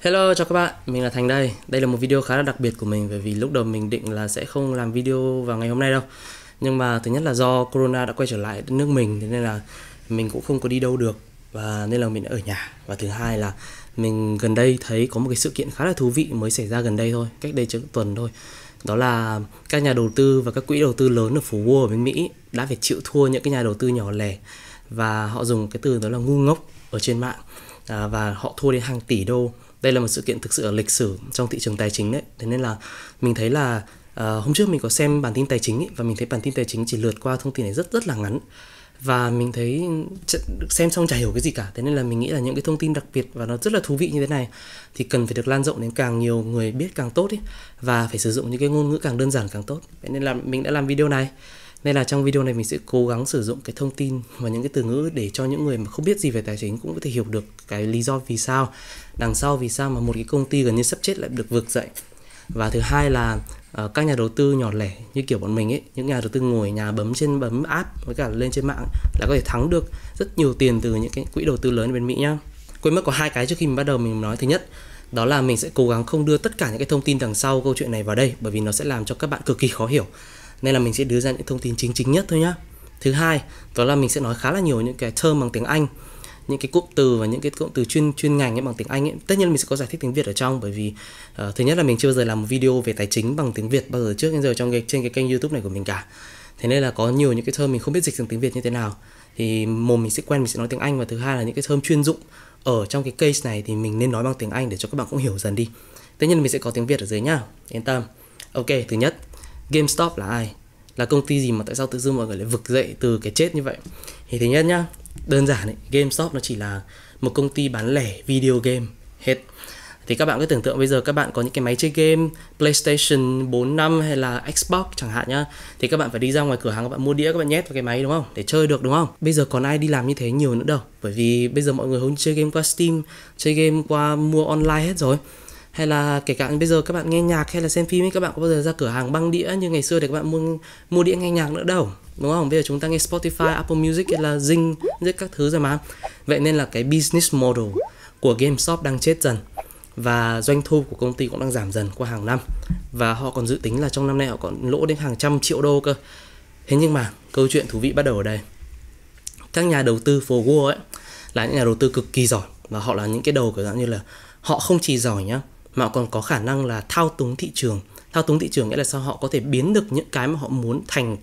Hello chào các bạn, mình là Thành đây Đây là một video khá là đặc biệt của mình Bởi vì lúc đầu mình định là sẽ không làm video vào ngày hôm nay đâu Nhưng mà thứ nhất là do Corona đã quay trở lại đất nước mình Thế nên là mình cũng không có đi đâu được Và nên là mình ở nhà Và thứ hai là mình gần đây thấy có một cái sự kiện khá là thú vị mới xảy ra gần đây thôi Cách đây trước tuần thôi đó là các nhà đầu tư và các quỹ đầu tư lớn ở phố Wall ở bên Mỹ đã phải chịu thua những cái nhà đầu tư nhỏ lẻ và họ dùng cái từ đó là ngu ngốc ở trên mạng à, và họ thua đến hàng tỷ đô đây là một sự kiện thực sự ở lịch sử trong thị trường tài chính đấy thế nên là mình thấy là uh, hôm trước mình có xem bản tin tài chính ấy, và mình thấy bản tin tài chính chỉ lượt qua thông tin này rất rất là ngắn và mình thấy xem xong chả hiểu cái gì cả thế nên là mình nghĩ là những cái thông tin đặc biệt và nó rất là thú vị như thế này thì cần phải được lan rộng đến càng nhiều người biết càng tốt ý và phải sử dụng những cái ngôn ngữ càng đơn giản càng tốt thế nên là mình đã làm video này nên là trong video này mình sẽ cố gắng sử dụng cái thông tin và những cái từ ngữ để cho những người mà không biết gì về tài chính cũng có thể hiểu được cái lý do vì sao đằng sau vì sao mà một cái công ty gần như sắp chết lại được vực dậy. Và thứ hai là ờ, các nhà đầu tư nhỏ lẻ như kiểu bọn mình ấy, những nhà đầu tư ngồi nhà bấm trên bấm app với cả lên trên mạng là có thể thắng được rất nhiều tiền từ những cái quỹ đầu tư lớn bên Mỹ nhá. Quên mất có hai cái trước khi mình bắt đầu mình nói thứ nhất đó là mình sẽ cố gắng không đưa tất cả những cái thông tin đằng sau câu chuyện này vào đây bởi vì nó sẽ làm cho các bạn cực kỳ khó hiểu nên là mình sẽ đưa ra những thông tin chính chính nhất thôi nhá thứ hai đó là mình sẽ nói khá là nhiều những cái term bằng tiếng anh những cái cụm từ và những cái cụm từ chuyên chuyên ngành ấy bằng tiếng Anh ấy. Tất nhiên mình sẽ có giải thích tiếng Việt ở trong bởi vì uh, thứ nhất là mình chưa bao giờ làm một video về tài chính bằng tiếng Việt bao giờ trước đến giờ trong cái trên cái kênh YouTube này của mình cả. Thế nên là có nhiều những cái term mình không biết dịch sang tiếng Việt như thế nào thì mồm mình sẽ quen mình sẽ nói tiếng Anh và thứ hai là những cái term chuyên dụng ở trong cái case này thì mình nên nói bằng tiếng Anh để cho các bạn cũng hiểu dần đi. Tất nhiên mình sẽ có tiếng Việt ở dưới nhá. Yên tâm. Ok, thứ nhất. GameStop là ai là công ty gì mà tại sao tự dưng mọi người lại vực dậy từ cái chết như vậy thì thứ nhất nhá đơn giản ấy, GameStop nó chỉ là một công ty bán lẻ video game hết thì các bạn cứ tưởng tượng bây giờ các bạn có những cái máy chơi game PlayStation 4 năm hay là Xbox chẳng hạn nhá thì các bạn phải đi ra ngoài cửa hàng các bạn mua đĩa các bạn nhét vào cái máy đúng không để chơi được đúng không bây giờ còn ai đi làm như thế nhiều nữa đâu bởi vì bây giờ mọi người hầu chơi game qua Steam chơi game qua mua online hết rồi hay là kể cả bây giờ các bạn nghe nhạc hay là xem phim ấy các bạn có bao giờ ra cửa hàng băng đĩa như ngày xưa để các bạn mua mua đĩa nghe nhạc nữa đâu đúng không bây giờ chúng ta nghe Spotify, Apple Music hay là Zing rất các thứ rồi mà vậy nên là cái business model của GameStop đang chết dần và doanh thu của công ty cũng đang giảm dần qua hàng năm và họ còn dự tính là trong năm nay họ còn lỗ đến hàng trăm triệu đô cơ thế nhưng mà câu chuyện thú vị bắt đầu ở đây các nhà đầu tư phố Wall ấy là những nhà đầu tư cực kỳ giỏi và họ là những cái đầu kiểu dạng như là họ không chỉ giỏi nhá mà họ còn có khả năng là thao túng thị trường thao túng thị trường nghĩa là sao họ có thể biến được những cái mà họ muốn thành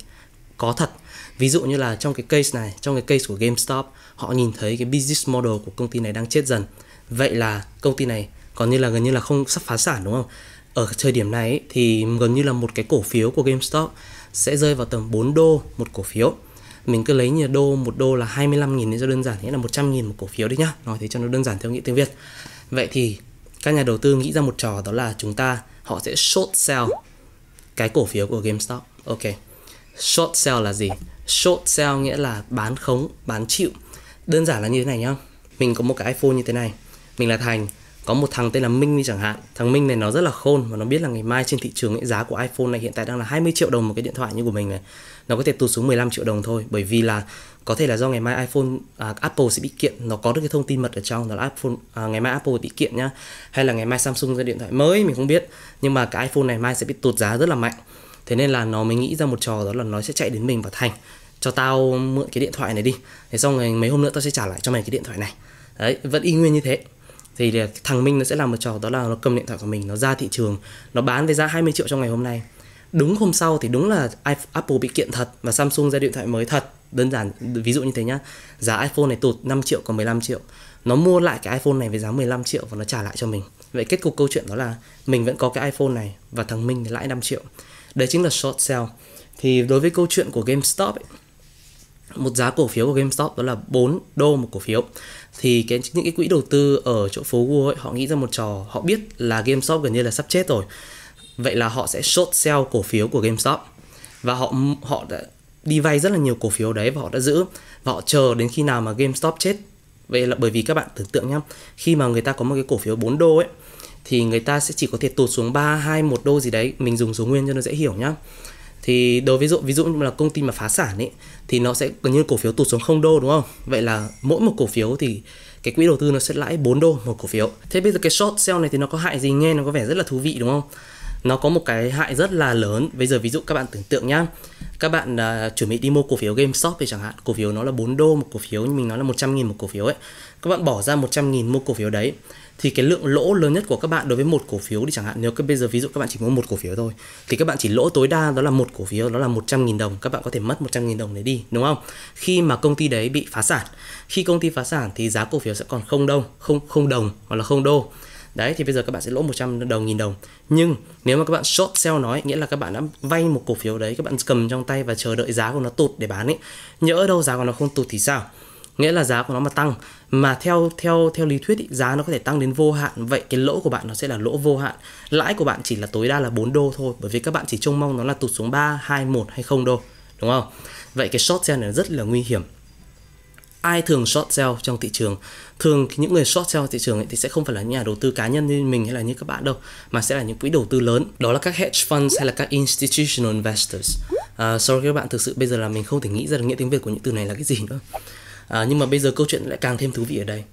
có thật ví dụ như là trong cái case này trong cái case của GameStop họ nhìn thấy cái business model của công ty này đang chết dần vậy là công ty này còn như là gần như là không sắp phá sản đúng không ở thời điểm này thì gần như là một cái cổ phiếu của GameStop sẽ rơi vào tầm 4 đô một cổ phiếu mình cứ lấy như đô một đô là 25.000 nên cho đơn giản nghĩa là 100.000 một cổ phiếu đấy nhá nói thế cho nó đơn giản theo nghĩa tiếng Việt vậy thì các nhà đầu tư nghĩ ra một trò đó là chúng ta họ sẽ short sell cái cổ phiếu của GameStop. Ok. Short sell là gì? Short sell nghĩa là bán khống, bán chịu. Đơn giản là như thế này nhá. Mình có một cái iPhone như thế này. Mình là Thành, có một thằng tên là Minh đi chẳng hạn. Thằng Minh này nó rất là khôn và nó biết là ngày mai trên thị trường ấy, giá của iPhone này hiện tại đang là 20 triệu đồng một cái điện thoại như của mình này. Nó có thể tụt xuống 15 triệu đồng thôi bởi vì là có thể là do ngày mai iPhone à, Apple sẽ bị kiện nó có được cái thông tin mật ở trong đó là Apple à, ngày mai Apple bị kiện nhá hay là ngày mai Samsung ra điện thoại mới mình không biết nhưng mà cái iPhone này mai sẽ bị tụt giá rất là mạnh thế nên là nó mới nghĩ ra một trò đó là nó sẽ chạy đến mình và thành cho tao mượn cái điện thoại này đi thế xong rồi mấy hôm nữa tao sẽ trả lại cho mày cái điện thoại này đấy vẫn y nguyên như thế thì thằng Minh nó sẽ làm một trò đó là nó cầm điện thoại của mình nó ra thị trường nó bán với giá 20 triệu trong ngày hôm nay đúng hôm sau thì đúng là Apple bị kiện thật và Samsung ra điện thoại mới thật đơn giản ví dụ như thế nhá giá iPhone này tụt 5 triệu còn 15 triệu nó mua lại cái iPhone này với giá 15 triệu và nó trả lại cho mình vậy kết cục câu chuyện đó là mình vẫn có cái iPhone này và thằng Minh lãi 5 triệu đấy chính là short sell thì đối với câu chuyện của GameStop ấy, một giá cổ phiếu của GameStop đó là 4 đô một cổ phiếu thì cái những cái quỹ đầu tư ở chỗ phố Wall ấy, họ nghĩ ra một trò họ biết là GameStop gần như là sắp chết rồi vậy là họ sẽ short sell cổ phiếu của GameStop và họ họ đã đi vay rất là nhiều cổ phiếu đấy và họ đã giữ và họ chờ đến khi nào mà GameStop chết vậy là bởi vì các bạn tưởng tượng nhá khi mà người ta có một cái cổ phiếu 4 đô ấy thì người ta sẽ chỉ có thể tụt xuống 3 2 1 đô gì đấy mình dùng số nguyên cho nó dễ hiểu nhá thì đối với dụ ví dụ như là công ty mà phá sản ấy thì nó sẽ gần như cổ phiếu tụt xuống không đô đúng không vậy là mỗi một cổ phiếu thì cái quỹ đầu tư nó sẽ lãi 4 đô một cổ phiếu thế bây giờ cái short sell này thì nó có hại gì nghe nó có vẻ rất là thú vị đúng không nó có một cái hại rất là lớn bây giờ ví dụ các bạn tưởng tượng nhá các bạn uh, chuẩn bị đi mua cổ phiếu GameStop thì chẳng hạn cổ phiếu nó là 4 đô một cổ phiếu nhưng mình nói là 100 nghìn một cổ phiếu ấy các bạn bỏ ra 100 nghìn mua cổ phiếu đấy thì cái lượng lỗ lớn nhất của các bạn đối với một cổ phiếu đi chẳng hạn nếu cái bây giờ ví dụ các bạn chỉ mua một cổ phiếu thôi thì các bạn chỉ lỗ tối đa đó là một cổ phiếu đó là 100 nghìn đồng các bạn có thể mất 100 nghìn đồng đấy đi đúng không khi mà công ty đấy bị phá sản khi công ty phá sản thì giá cổ phiếu sẽ còn không đồng không không đồng hoặc là không đô đấy thì bây giờ các bạn sẽ lỗ 100 đồng nghìn đồng nhưng nếu mà các bạn short sell nói nghĩa là các bạn đã vay một cổ phiếu đấy các bạn cầm trong tay và chờ đợi giá của nó tụt để bán ấy nhỡ đâu giá của nó không tụt thì sao nghĩa là giá của nó mà tăng mà theo theo theo lý thuyết ý, giá nó có thể tăng đến vô hạn vậy cái lỗ của bạn nó sẽ là lỗ vô hạn lãi của bạn chỉ là tối đa là 4 đô thôi bởi vì các bạn chỉ trông mong nó là tụt xuống 3, 2, 1 hay 0 đô đúng không vậy cái short sell này rất là nguy hiểm ai thường short sell trong thị trường thường những người short sell thị trường thì sẽ không phải là những nhà đầu tư cá nhân như mình hay là như các bạn đâu mà sẽ là những quỹ đầu tư lớn đó là các hedge funds hay là các institutional investors à, sorry các bạn thực sự bây giờ là mình không thể nghĩ ra được nghĩa tiếng việt của những từ này là cái gì nữa à, nhưng mà bây giờ câu chuyện lại càng thêm thú vị ở đây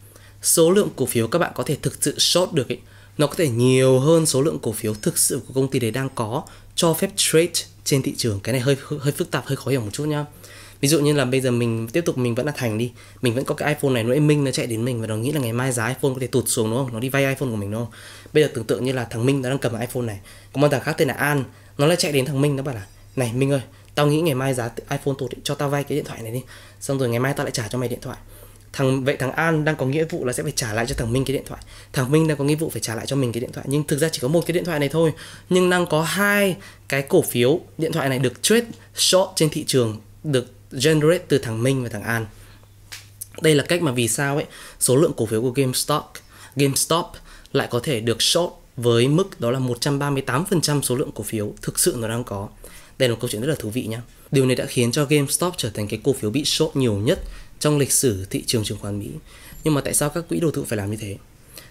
số lượng cổ phiếu các bạn có thể thực sự short được ấy nó có thể nhiều hơn số lượng cổ phiếu thực sự của công ty đấy đang có cho phép trade trên thị trường cái này hơi hơi phức tạp hơi khó hiểu một chút nhá ví dụ như là bây giờ mình tiếp tục mình vẫn là thành đi mình vẫn có cái iphone này nó minh nó chạy đến mình và nó nghĩ là ngày mai giá iphone có thể tụt xuống đúng không nó đi vay iphone của mình đúng không bây giờ tưởng tượng như là thằng minh nó đang cầm iphone này có một thằng khác tên là an nó lại chạy đến thằng minh nó bảo là này minh ơi tao nghĩ ngày mai giá iphone tụt cho tao vay cái điện thoại này đi xong rồi ngày mai tao lại trả cho mày điện thoại thằng vậy thằng An đang có nghĩa vụ là sẽ phải trả lại cho thằng Minh cái điện thoại thằng Minh đang có nghĩa vụ phải trả lại cho mình cái điện thoại nhưng thực ra chỉ có một cái điện thoại này thôi nhưng đang có hai cái cổ phiếu điện thoại này được trade short trên thị trường được generate từ thằng Minh và thằng An. Đây là cách mà vì sao ấy số lượng cổ phiếu của GameStop GameStop lại có thể được short với mức đó là 138% số lượng cổ phiếu thực sự nó đang có. Đây là một câu chuyện rất là thú vị nhá. Điều này đã khiến cho GameStop trở thành cái cổ phiếu bị short nhiều nhất trong lịch sử thị trường chứng khoán Mỹ. Nhưng mà tại sao các quỹ đầu tư phải làm như thế?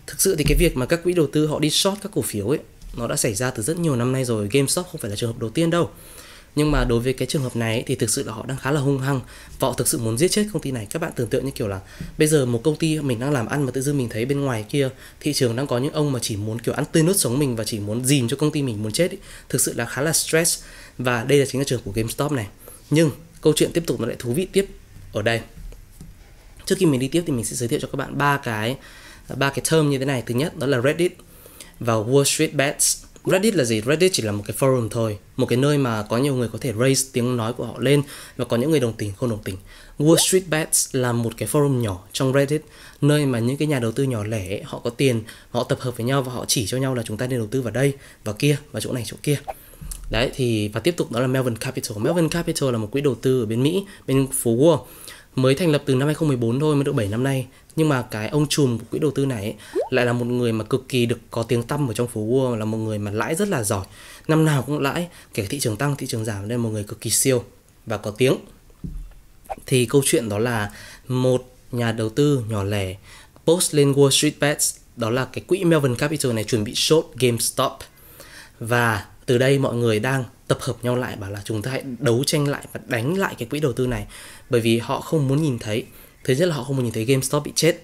Thực sự thì cái việc mà các quỹ đầu tư họ đi short các cổ phiếu ấy nó đã xảy ra từ rất nhiều năm nay rồi, GameStop không phải là trường hợp đầu tiên đâu nhưng mà đối với cái trường hợp này thì thực sự là họ đang khá là hung hăng và họ thực sự muốn giết chết công ty này các bạn tưởng tượng như kiểu là bây giờ một công ty mình đang làm ăn mà tự dưng mình thấy bên ngoài kia thị trường đang có những ông mà chỉ muốn kiểu ăn tươi nuốt sống mình và chỉ muốn dìm cho công ty mình muốn chết ấy. thực sự là khá là stress và đây là chính là trường của GameStop này nhưng câu chuyện tiếp tục nó lại thú vị tiếp ở đây trước khi mình đi tiếp thì mình sẽ giới thiệu cho các bạn ba cái ba cái term như thế này thứ nhất đó là Reddit và Wall Street Bets Reddit là gì? Reddit chỉ là một cái forum thôi, một cái nơi mà có nhiều người có thể raise tiếng nói của họ lên và có những người đồng tình, không đồng tình. Wall Street Bets là một cái forum nhỏ trong Reddit, nơi mà những cái nhà đầu tư nhỏ lẻ họ có tiền, họ tập hợp với nhau và họ chỉ cho nhau là chúng ta nên đầu tư vào đây, vào kia, vào chỗ này, chỗ kia. Đấy thì và tiếp tục đó là Melvin Capital. Melvin Capital là một quỹ đầu tư ở bên Mỹ, bên phố Wall mới thành lập từ năm 2014 thôi mới được 7 năm nay nhưng mà cái ông chùm của quỹ đầu tư này ấy, lại là một người mà cực kỳ được có tiếng tăm ở trong phố Wall là một người mà lãi rất là giỏi năm nào cũng lãi kể thị trường tăng thị trường giảm nên một người cực kỳ siêu và có tiếng thì câu chuyện đó là một nhà đầu tư nhỏ lẻ post lên Wall Street Bets đó là cái quỹ Melvin Capital này chuẩn bị short GameStop và từ đây mọi người đang tập hợp nhau lại bảo là chúng ta hãy đấu tranh lại và đánh lại cái quỹ đầu tư này bởi vì họ không muốn nhìn thấy thứ nhất là họ không muốn nhìn thấy GameStop bị chết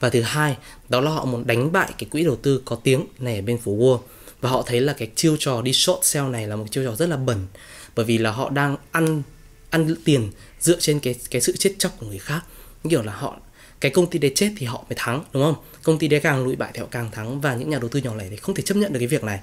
và thứ hai đó là họ muốn đánh bại cái quỹ đầu tư có tiếng này ở bên phố Wall và họ thấy là cái chiêu trò đi short sell này là một chiêu trò rất là bẩn bởi vì là họ đang ăn ăn tiền dựa trên cái cái sự chết chóc của người khác kiểu là họ cái công ty đấy chết thì họ mới thắng đúng không công ty đấy càng lụi bại thì họ càng thắng và những nhà đầu tư nhỏ lẻ thì không thể chấp nhận được cái việc này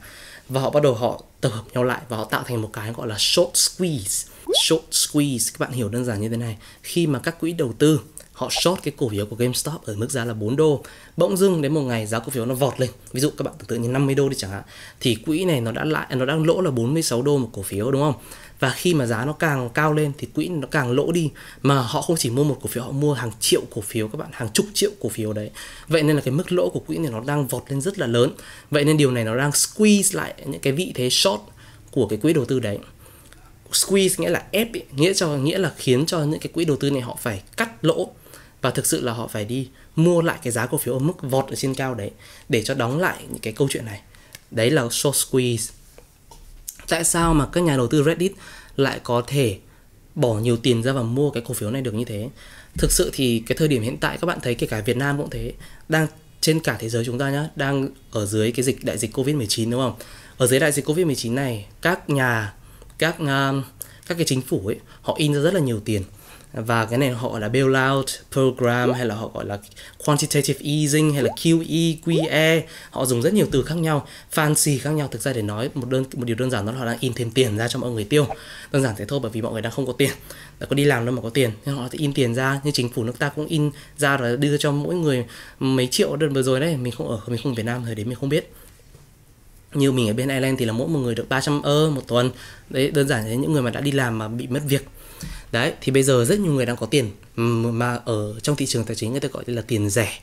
và họ bắt đầu họ tập hợp nhau lại và họ tạo thành một cái gọi là short squeeze short squeeze các bạn hiểu đơn giản như thế này khi mà các quỹ đầu tư họ short cái cổ phiếu của GameStop ở mức giá là 4 đô bỗng dưng đến một ngày giá cổ phiếu nó vọt lên ví dụ các bạn tưởng tượng như 50 đô đi chẳng hạn thì quỹ này nó đã lại nó đang lỗ là 46 đô một cổ phiếu đúng không và khi mà giá nó càng cao lên thì quỹ nó càng lỗ đi mà họ không chỉ mua một cổ phiếu họ mua hàng triệu cổ phiếu các bạn hàng chục triệu cổ phiếu đấy vậy nên là cái mức lỗ của quỹ này nó đang vọt lên rất là lớn vậy nên điều này nó đang squeeze lại những cái vị thế short của cái quỹ đầu tư đấy squeeze nghĩa là ép ý, nghĩa cho nghĩa là khiến cho những cái quỹ đầu tư này họ phải cắt lỗ và thực sự là họ phải đi mua lại cái giá cổ phiếu ở mức vọt ở trên cao đấy để cho đóng lại những cái câu chuyện này đấy là short squeeze tại sao mà các nhà đầu tư Reddit lại có thể bỏ nhiều tiền ra và mua cái cổ phiếu này được như thế thực sự thì cái thời điểm hiện tại các bạn thấy kể cả Việt Nam cũng thế đang trên cả thế giới chúng ta nhá đang ở dưới cái dịch đại dịch Covid-19 đúng không ở dưới đại dịch Covid-19 này các nhà các um, các cái chính phủ ấy họ in ra rất là nhiều tiền và cái này họ gọi là bailout program hay là họ gọi là quantitative easing hay là QE, QE họ dùng rất nhiều từ khác nhau fancy khác nhau thực ra để nói một đơn một điều đơn giản đó là họ đang in thêm tiền ra cho mọi người tiêu đơn giản thế thôi bởi vì mọi người đang không có tiền đã có đi làm đâu mà có tiền nên họ sẽ in tiền ra như chính phủ nước ta cũng in ra rồi đưa cho mỗi người mấy triệu đơn vừa rồi đấy mình không ở mình không ở Việt Nam thời đấy mình không biết như mình ở bên Ireland thì là mỗi một người được 300 ơ một tuần đấy đơn giản thế những người mà đã đi làm mà bị mất việc đấy thì bây giờ rất nhiều người đang có tiền mà ở trong thị trường tài chính người ta gọi là tiền rẻ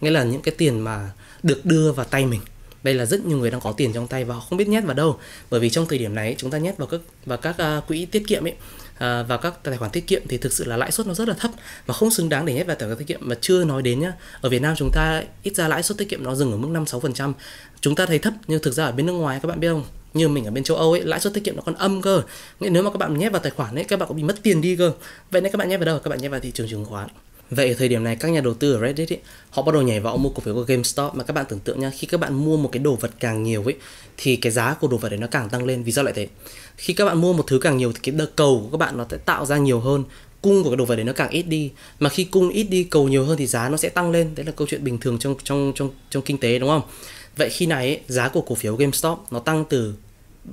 nghĩa là những cái tiền mà được đưa vào tay mình đây là rất nhiều người đang có tiền trong tay và họ không biết nhét vào đâu bởi vì trong thời điểm này chúng ta nhét vào các và các uh, quỹ tiết kiệm ấy uh, vào các tài khoản tiết kiệm thì thực sự là lãi suất nó rất là thấp và không xứng đáng để nhét vào tài khoản tiết kiệm mà chưa nói đến nhá ở Việt Nam chúng ta ít ra lãi suất tiết kiệm nó dừng ở mức 5 6 phần trăm chúng ta thấy thấp nhưng thực ra ở bên nước ngoài các bạn biết không như mình ở bên châu Âu ấy lãi suất tiết kiệm nó còn âm cơ Nên nếu mà các bạn nhét vào tài khoản ấy các bạn cũng bị mất tiền đi cơ vậy nên các bạn nhét vào đâu các bạn nhét vào thị trường chứng khoán Vậy ở thời điểm này các nhà đầu tư ở Reddit ấy, họ bắt đầu nhảy vào mua cổ phiếu của GameStop mà các bạn tưởng tượng nha, khi các bạn mua một cái đồ vật càng nhiều ấy thì cái giá của đồ vật đấy nó càng tăng lên. Vì sao lại thế? Khi các bạn mua một thứ càng nhiều thì cái đợt cầu của các bạn nó sẽ tạo ra nhiều hơn cung của cái đồ vật đấy nó càng ít đi mà khi cung ít đi cầu nhiều hơn thì giá nó sẽ tăng lên đấy là câu chuyện bình thường trong trong trong trong kinh tế đúng không Vậy khi này ấy, giá của cổ phiếu GameStop nó tăng từ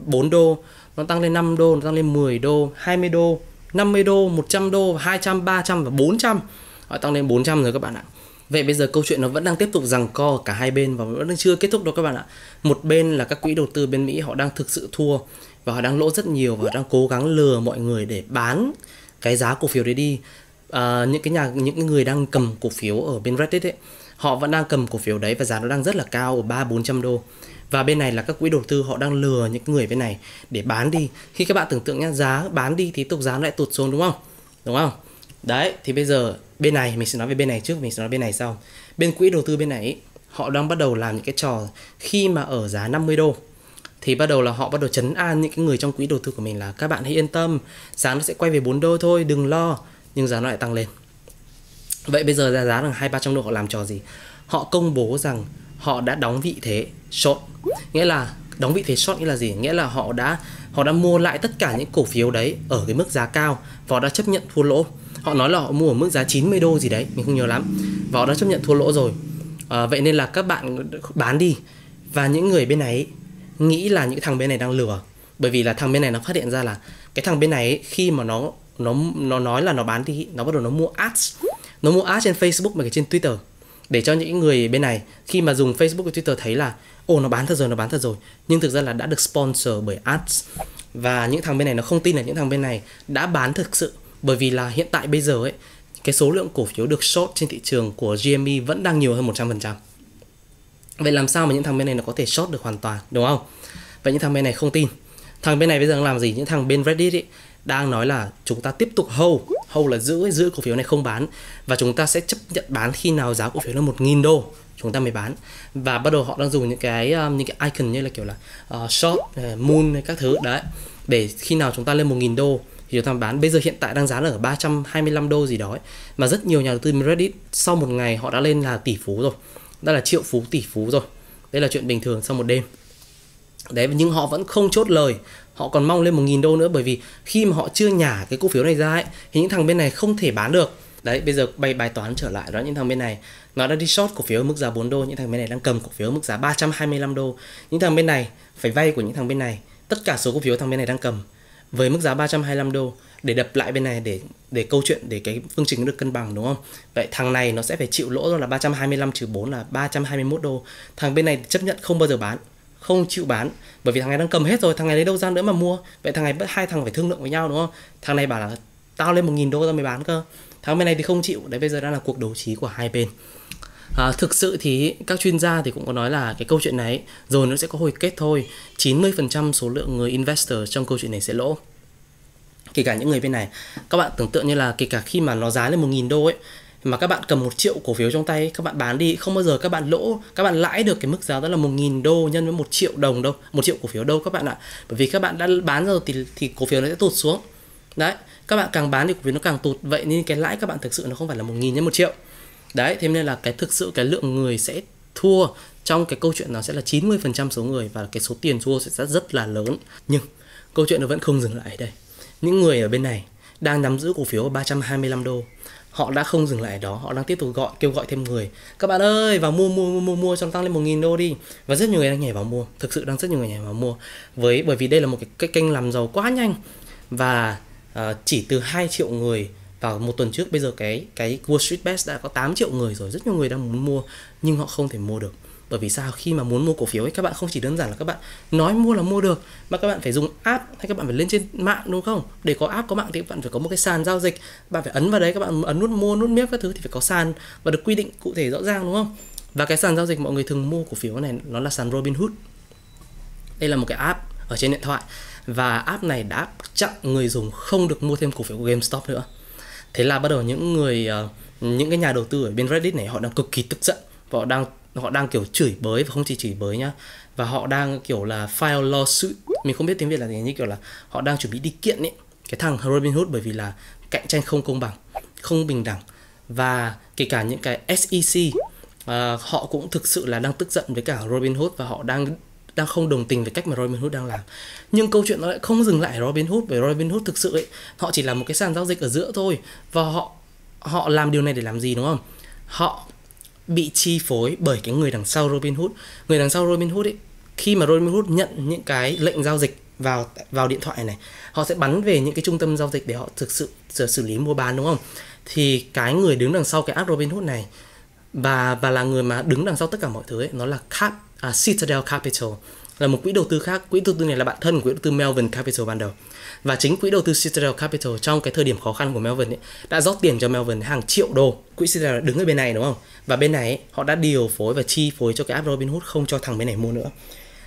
4 đô, nó tăng lên 5 đô, nó tăng lên 10 đô, 20 đô, 50 đô, 100 đô, 200, 300 và 400. Họ tăng lên 400 rồi các bạn ạ. Vậy bây giờ câu chuyện nó vẫn đang tiếp tục rằng co cả hai bên và vẫn chưa kết thúc đâu các bạn ạ. Một bên là các quỹ đầu tư bên Mỹ họ đang thực sự thua và họ đang lỗ rất nhiều và họ đang cố gắng lừa mọi người để bán cái giá cổ phiếu đấy đi. À, những cái nhà những cái người đang cầm cổ phiếu ở bên Reddit ấy họ vẫn đang cầm cổ phiếu đấy và giá nó đang rất là cao ở ba bốn trăm đô và bên này là các quỹ đầu tư họ đang lừa những người bên này để bán đi khi các bạn tưởng tượng nhá giá bán đi thì tục giá lại tụt xuống đúng không đúng không đấy thì bây giờ bên này mình sẽ nói về bên này trước mình sẽ nói bên này sau bên quỹ đầu tư bên này họ đang bắt đầu làm những cái trò khi mà ở giá 50 đô thì bắt đầu là họ bắt đầu chấn an những cái người trong quỹ đầu tư của mình là các bạn hãy yên tâm giá nó sẽ quay về 4 đô thôi đừng lo nhưng giá nó lại tăng lên Vậy bây giờ ra giá rằng hai ba trăm đô họ làm trò gì? Họ công bố rằng họ đã đóng vị thế short. Nghĩa là đóng vị thế short nghĩa là gì? Nghĩa là họ đã họ đã mua lại tất cả những cổ phiếu đấy ở cái mức giá cao và họ đã chấp nhận thua lỗ. Họ nói là họ mua ở mức giá 90 đô gì đấy, mình không nhớ lắm. Và họ đã chấp nhận thua lỗ rồi. À, vậy nên là các bạn bán đi và những người bên này nghĩ là những thằng bên này đang lừa bởi vì là thằng bên này nó phát hiện ra là cái thằng bên này khi mà nó nó nó nói là nó bán thì nó bắt đầu nó mua ads nó mua ads trên Facebook mà cả trên Twitter để cho những người bên này khi mà dùng Facebook và Twitter thấy là ồ nó bán thật rồi nó bán thật rồi nhưng thực ra là đã được sponsor bởi ads và những thằng bên này nó không tin là những thằng bên này đã bán thực sự bởi vì là hiện tại bây giờ ấy cái số lượng cổ phiếu được short trên thị trường của GME vẫn đang nhiều hơn 100%. Vậy làm sao mà những thằng bên này nó có thể short được hoàn toàn, đúng không? Vậy những thằng bên này không tin. Thằng bên này bây giờ đang làm gì? Những thằng bên Reddit ấy đang nói là chúng ta tiếp tục hold hầu là giữ giữ cổ phiếu này không bán và chúng ta sẽ chấp nhận bán khi nào giá cổ phiếu là 1.000 đô chúng ta mới bán và bắt đầu họ đang dùng những cái um, những cái icon như là kiểu là uh, short uh, moon các thứ đấy để khi nào chúng ta lên 1.000 đô thì chúng ta bán bây giờ hiện tại đang giá là ở 325 đô gì đó ấy. mà rất nhiều nhà đầu tư Reddit sau một ngày họ đã lên là tỷ phú rồi đây là triệu phú tỷ phú rồi đây là chuyện bình thường sau một đêm đấy nhưng họ vẫn không chốt lời họ còn mong lên 1.000 đô nữa bởi vì khi mà họ chưa nhả cái cổ phiếu này ra ấy thì những thằng bên này không thể bán được đấy bây giờ bày bài toán trở lại đó những thằng bên này nó đã đi short cổ phiếu ở mức giá 4 đô những thằng bên này đang cầm cổ phiếu ở mức giá 325 đô những thằng bên này phải vay của những thằng bên này tất cả số cổ phiếu thằng bên này đang cầm với mức giá 325 đô để đập lại bên này để để câu chuyện để cái phương trình được cân bằng đúng không? Vậy thằng này nó sẽ phải chịu lỗ đó là 325 trừ 4 là 321 đô. Thằng bên này chấp nhận không bao giờ bán không chịu bán bởi vì thằng này đang cầm hết rồi thằng này lấy đâu ra nữa mà mua vậy thằng này hai thằng phải thương lượng với nhau đúng không thằng này bảo là tao lên một nghìn đô ra mới bán cơ thằng bên này thì không chịu đấy bây giờ đang là cuộc đấu trí của hai bên À, thực sự thì các chuyên gia thì cũng có nói là cái câu chuyện này rồi nó sẽ có hồi kết thôi 90% số lượng người investor trong câu chuyện này sẽ lỗ kể cả những người bên này các bạn tưởng tượng như là kể cả khi mà nó giá lên một nghìn đô ấy mà các bạn cầm một triệu cổ phiếu trong tay các bạn bán đi không bao giờ các bạn lỗ các bạn lãi được cái mức giá đó là một nghìn đô nhân với một triệu đồng đâu một triệu cổ phiếu đâu các bạn ạ bởi vì các bạn đã bán rồi thì thì cổ phiếu nó sẽ tụt xuống đấy các bạn càng bán thì cổ phiếu nó càng tụt vậy nên cái lãi các bạn thực sự nó không phải là một nghìn nhân một triệu đấy thế nên là cái thực sự cái lượng người sẽ thua trong cái câu chuyện nó sẽ là 90% số người và cái số tiền thua sẽ rất, rất là lớn nhưng câu chuyện nó vẫn không dừng lại ở đây những người ở bên này đang nắm giữ cổ phiếu 325 đô họ đã không dừng lại ở đó họ đang tiếp tục gọi kêu gọi thêm người các bạn ơi vào mua mua mua mua mua cho tăng lên một nghìn đô đi và rất nhiều người đang nhảy vào mua thực sự đang rất nhiều người nhảy vào mua với bởi vì đây là một cái, cái kênh làm giàu quá nhanh và uh, chỉ từ 2 triệu người vào một tuần trước bây giờ cái cái Wall Street Bets đã có 8 triệu người rồi rất nhiều người đang muốn mua nhưng họ không thể mua được bởi vì sao khi mà muốn mua cổ phiếu ấy các bạn không chỉ đơn giản là các bạn nói mua là mua được mà các bạn phải dùng app hay các bạn phải lên trên mạng đúng không để có app có mạng thì các bạn phải có một cái sàn giao dịch bạn phải ấn vào đấy các bạn ấn nút mua nút miếc các thứ thì phải có sàn và được quy định cụ thể rõ ràng đúng không và cái sàn giao dịch mọi người thường mua cổ phiếu này nó là sàn Robinhood đây là một cái app ở trên điện thoại và app này đã chặn người dùng không được mua thêm cổ phiếu của GameStop nữa thế là bắt đầu những người ờ, những cái nhà đầu tư ở bên Reddit này họ đang cực kỳ tức giận và họ đang họ đang kiểu chửi bới và không chỉ chửi bới nhá và họ đang kiểu là file lawsuit mình không biết tiếng việt là gì như kiểu là họ đang chuẩn bị đi kiện ấy cái thằng Robin Hood bởi vì là cạnh tranh không công bằng không bình đẳng và kể cả những cái SEC uh, ờ, họ cũng thực sự là đang tức giận với cả Robin Hood và họ đang đang không đồng tình về cách mà Robin Hood đang làm nhưng câu chuyện nó lại không dừng lại Robin Hood bởi Robin Hood thực sự ấy họ chỉ là một cái sàn giao dịch ở giữa thôi và họ họ làm điều này để làm gì đúng không họ bị chi phối bởi cái người đằng sau Robin Hood người đằng sau Robin Hood ấy khi mà Robin Hood nhận những cái lệnh giao dịch vào vào điện thoại này họ sẽ bắn về những cái trung tâm giao dịch để họ thực sự xử lý mua bán đúng không thì cái người đứng đằng sau cái app Robin Hood này và và là người mà đứng đằng sau tất cả mọi thứ ấy, nó là Cap à, Citadel Capital là một quỹ đầu tư khác quỹ đầu tư này là bạn thân của quỹ đầu tư Melvin Capital ban đầu và chính quỹ đầu tư Citadel Capital trong cái thời điểm khó khăn của Melvin ấy, đã rót tiền cho Melvin hàng triệu đô quỹ Citadel đứng ở bên này đúng không và bên này ấy, họ đã điều phối và chi phối cho cái app Robinhood không cho thằng bên này mua nữa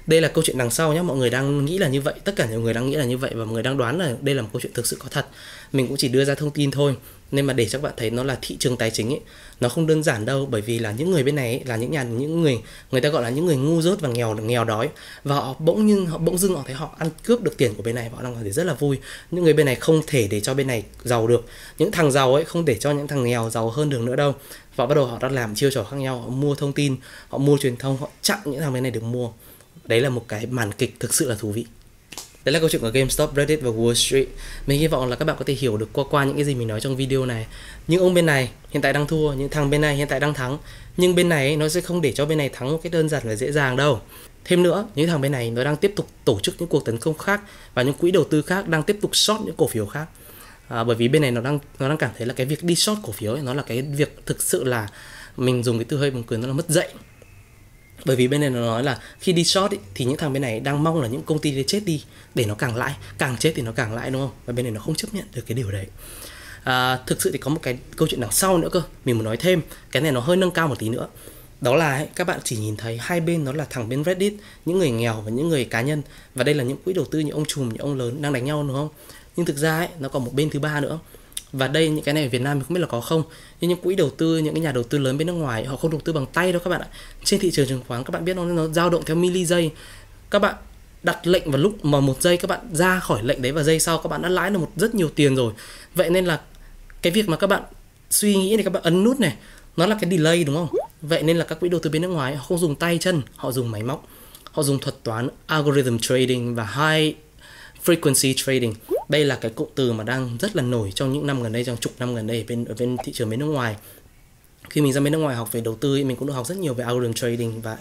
đây là câu chuyện đằng sau nhé mọi người đang nghĩ là như vậy tất cả nhiều người đang nghĩ là như vậy và mọi người đang đoán là đây là một câu chuyện thực sự có thật mình cũng chỉ đưa ra thông tin thôi nên mà để cho các bạn thấy nó là thị trường tài chính ấy nó không đơn giản đâu bởi vì là những người bên này ấy, là những nhà những người người ta gọi là những người ngu dốt và nghèo nghèo đói và họ bỗng nhưng họ bỗng dưng họ thấy họ ăn cướp được tiền của bên này và họ đang cảm thấy rất là vui những người bên này không thể để cho bên này giàu được những thằng giàu ấy không để cho những thằng nghèo giàu hơn được nữa đâu và bắt đầu họ đang làm chiêu trò khác nhau họ mua thông tin họ mua truyền thông họ chặn những thằng bên này được mua đấy là một cái màn kịch thực sự là thú vị Đấy là câu chuyện của GameStop, Reddit và Wall Street. Mình hy vọng là các bạn có thể hiểu được qua qua những cái gì mình nói trong video này. Những ông bên này hiện tại đang thua, những thằng bên này hiện tại đang thắng. Nhưng bên này nó sẽ không để cho bên này thắng một cách đơn giản và dễ dàng đâu. Thêm nữa, những thằng bên này nó đang tiếp tục tổ chức những cuộc tấn công khác và những quỹ đầu tư khác đang tiếp tục short những cổ phiếu khác. À, bởi vì bên này nó đang nó đang cảm thấy là cái việc đi short cổ phiếu ấy, nó là cái việc thực sự là mình dùng cái từ hơi buồn cười nó là mất dạy bởi vì bên này nó nói là khi đi short ý, thì những thằng bên này đang mong là những công ty đấy chết đi để nó càng lãi càng chết thì nó càng lãi đúng không và bên này nó không chấp nhận được cái điều đấy à, thực sự thì có một cái câu chuyện đằng sau nữa cơ mình muốn nói thêm cái này nó hơi nâng cao một tí nữa đó là ấy, các bạn chỉ nhìn thấy hai bên đó là thằng bên reddit những người nghèo và những người cá nhân và đây là những quỹ đầu tư những ông chùm những ông lớn đang đánh nhau đúng không nhưng thực ra ấy, nó còn một bên thứ ba nữa và đây những cái này ở Việt Nam mình không biết là có không nhưng những quỹ đầu tư những cái nhà đầu tư lớn bên nước ngoài họ không đầu tư bằng tay đâu các bạn ạ trên thị trường chứng khoán các bạn biết nó nó dao động theo mili giây các bạn đặt lệnh vào lúc mà một giây các bạn ra khỏi lệnh đấy và giây sau các bạn đã lãi được một rất nhiều tiền rồi vậy nên là cái việc mà các bạn suy nghĩ này các bạn ấn nút này nó là cái delay đúng không vậy nên là các quỹ đầu tư bên nước ngoài họ không dùng tay chân họ dùng máy móc họ dùng thuật toán algorithm trading và high frequency trading đây là cái cụm từ mà đang rất là nổi trong những năm gần đây trong chục năm gần đây ở bên ở bên thị trường bên nước ngoài khi mình ra bên nước ngoài học về đầu tư mình cũng được học rất nhiều về algorithm trading và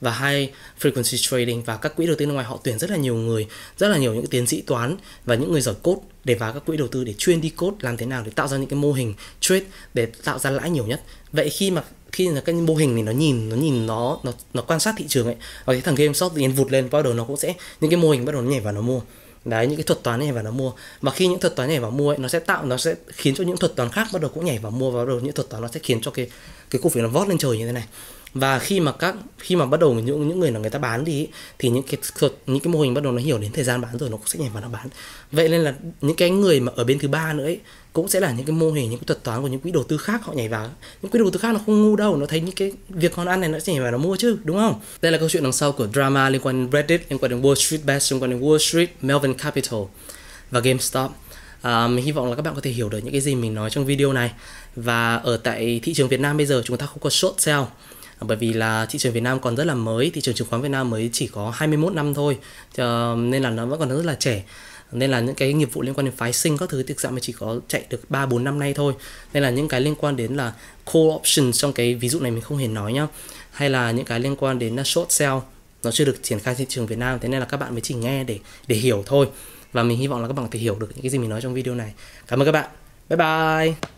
và high frequency trading và các quỹ đầu tư nước ngoài họ tuyển rất là nhiều người rất là nhiều những tiến sĩ toán và những người giỏi cốt để vào các quỹ đầu tư để chuyên đi cốt làm thế nào để tạo ra những cái mô hình trade để tạo ra lãi nhiều nhất vậy khi mà khi là cái mô hình này nó nhìn nó nhìn nó nó, nó quan sát thị trường ấy và cái thằng game shop tự vụt lên bắt đầu nó cũng sẽ những cái mô hình bắt đầu nó nhảy vào nó mua đấy những cái thuật toán này vào nó mua mà khi những thuật toán này vào mua ấy, nó sẽ tạo nó sẽ khiến cho những thuật toán khác bắt đầu cũng nhảy vào mua vào đầu những thuật toán nó sẽ khiến cho cái cái cổ phiếu nó vót lên trời như thế này và khi mà các khi mà bắt đầu những những người là người ta bán đi thì những cái thuật những cái mô hình bắt đầu nó hiểu đến thời gian bán rồi nó cũng sẽ nhảy vào nó bán vậy nên là những cái người mà ở bên thứ ba nữa ấy, cũng sẽ là những cái mô hình những cái thuật toán của những quỹ đầu tư khác họ nhảy vào những quỹ đầu tư khác nó không ngu đâu nó thấy những cái việc con ăn này nó sẽ nhảy vào nó mua chứ đúng không đây là câu chuyện đằng sau của drama liên quan đến Reddit liên quan đến Wall Street Bets liên quan đến Wall Street Melvin Capital và GameStop Um, hy vọng là các bạn có thể hiểu được những cái gì mình nói trong video này và ở tại thị trường Việt Nam bây giờ chúng ta không có short sell, bởi vì là thị trường Việt Nam còn rất là mới thị trường chứng khoán Việt Nam mới chỉ có 21 năm thôi nên là nó vẫn còn rất là trẻ nên là những cái nghiệp vụ liên quan đến phái sinh các thứ thực ra mới chỉ có chạy được 3 4 năm nay thôi nên là những cái liên quan đến là call option trong cái ví dụ này mình không hề nói nhá hay là những cái liên quan đến short sell nó chưa được triển khai thị trường Việt Nam thế nên là các bạn mới chỉ nghe để để hiểu thôi và mình hy vọng là các bạn có thể hiểu được những cái gì mình nói trong video này cảm ơn các bạn bye bye